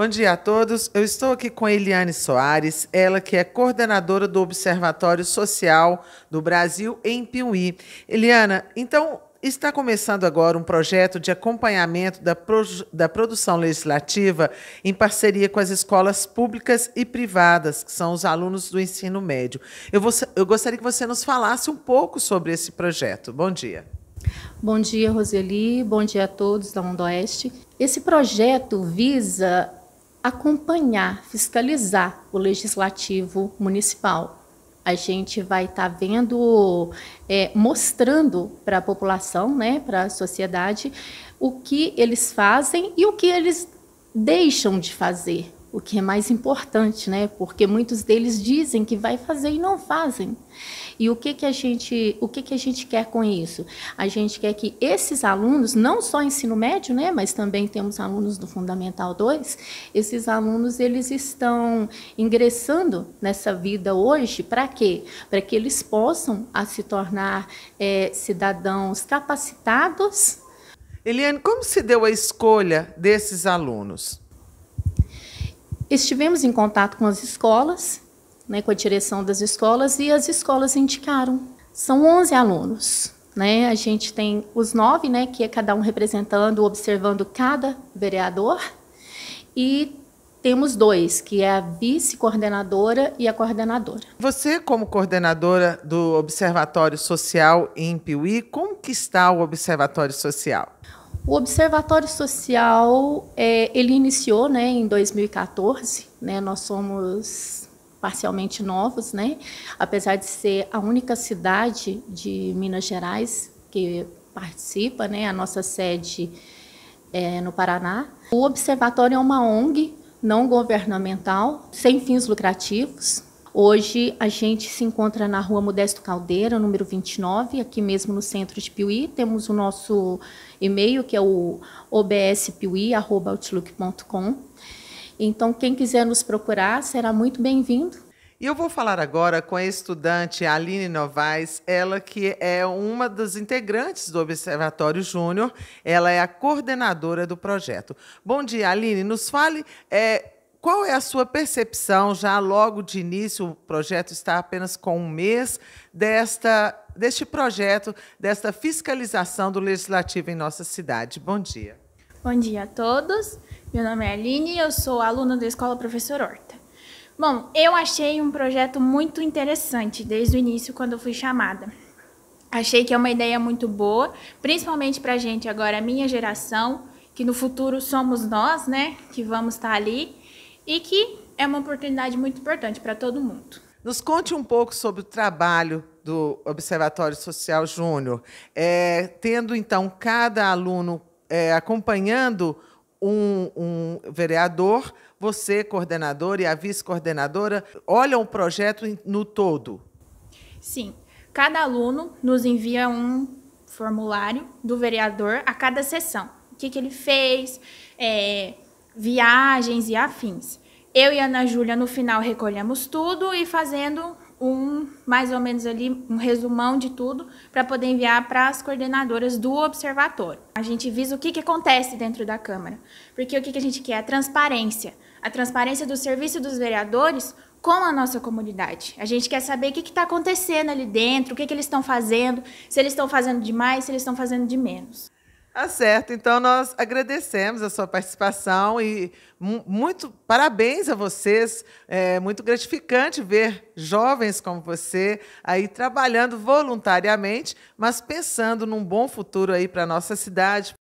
Bom dia a todos. Eu estou aqui com Eliane Soares, ela que é coordenadora do Observatório Social do Brasil em Piuí. Eliana, então está começando agora um projeto de acompanhamento da, pro, da produção legislativa em parceria com as escolas públicas e privadas, que são os alunos do ensino médio. Eu, vou, eu gostaria que você nos falasse um pouco sobre esse projeto. Bom dia. Bom dia, Roseli. Bom dia a todos da Mundo Oeste. Esse projeto visa acompanhar, fiscalizar o legislativo municipal. A gente vai estar tá vendo, é, mostrando para a população, né, para a sociedade, o que eles fazem e o que eles deixam de fazer o que é mais importante, né? Porque muitos deles dizem que vai fazer e não fazem. E o que que a gente, o que que a gente quer com isso? A gente quer que esses alunos, não só ensino médio, né, mas também temos alunos do Fundamental 2, esses alunos eles estão ingressando nessa vida hoje para quê? Para que eles possam a se tornar é, cidadãos capacitados. Eliane, como se deu a escolha desses alunos? estivemos em contato com as escolas, né, com a direção das escolas, e as escolas indicaram. São 11 alunos. Né? A gente tem os nove, né, que é cada um representando, observando cada vereador, e temos dois, que é a vice-coordenadora e a coordenadora. Você, como coordenadora do Observatório Social em Piuí, como que está o Observatório Social? O Observatório Social, é, ele iniciou né, em 2014, né, nós somos parcialmente novos, né, apesar de ser a única cidade de Minas Gerais que participa, né, a nossa sede é no Paraná. O Observatório é uma ONG não governamental, sem fins lucrativos, Hoje a gente se encontra na rua Modesto Caldeira, número 29, aqui mesmo no centro de Piuí. Temos o nosso e-mail, que é o obspiuí.outlook.com. Então, quem quiser nos procurar será muito bem-vindo. E eu vou falar agora com a estudante Aline Novaes, ela que é uma das integrantes do Observatório Júnior, ela é a coordenadora do projeto. Bom dia, Aline. Nos fale é, qual é a sua percepção, já logo de início, o projeto está apenas com um mês, desta, deste projeto, desta fiscalização do Legislativo em nossa cidade? Bom dia. Bom dia a todos. Meu nome é Aline e eu sou aluna da Escola Professor Horta. Bom, eu achei um projeto muito interessante desde o início, quando eu fui chamada. Achei que é uma ideia muito boa, principalmente para a gente agora, a minha geração, que no futuro somos nós, né, que vamos estar ali e que é uma oportunidade muito importante para todo mundo. Nos conte um pouco sobre o trabalho do Observatório Social Júnior, é, tendo então cada aluno é, acompanhando um, um, vereador, você, coordenador e a vice-coordenadora, olham o projeto no todo? Sim. Cada aluno nos envia um formulário do vereador a cada sessão. O que, que ele fez, é, viagens e afins. Eu e a Ana Júlia, no final, recolhemos tudo e fazendo um, mais ou menos ali, um resumão de tudo para poder enviar para as coordenadoras do observatório. A gente visa o que, que acontece dentro da Câmara, porque o que, que a gente quer? A transparência. A transparência do serviço dos vereadores com a nossa comunidade. A gente quer saber o que está acontecendo ali dentro, o que, que eles estão fazendo, se eles estão fazendo de mais, se eles estão fazendo de menos. Tá certo. Então, nós agradecemos a sua participação e muito parabéns a vocês. É muito gratificante ver jovens como você aí trabalhando voluntariamente, mas pensando num bom futuro aí para a nossa cidade.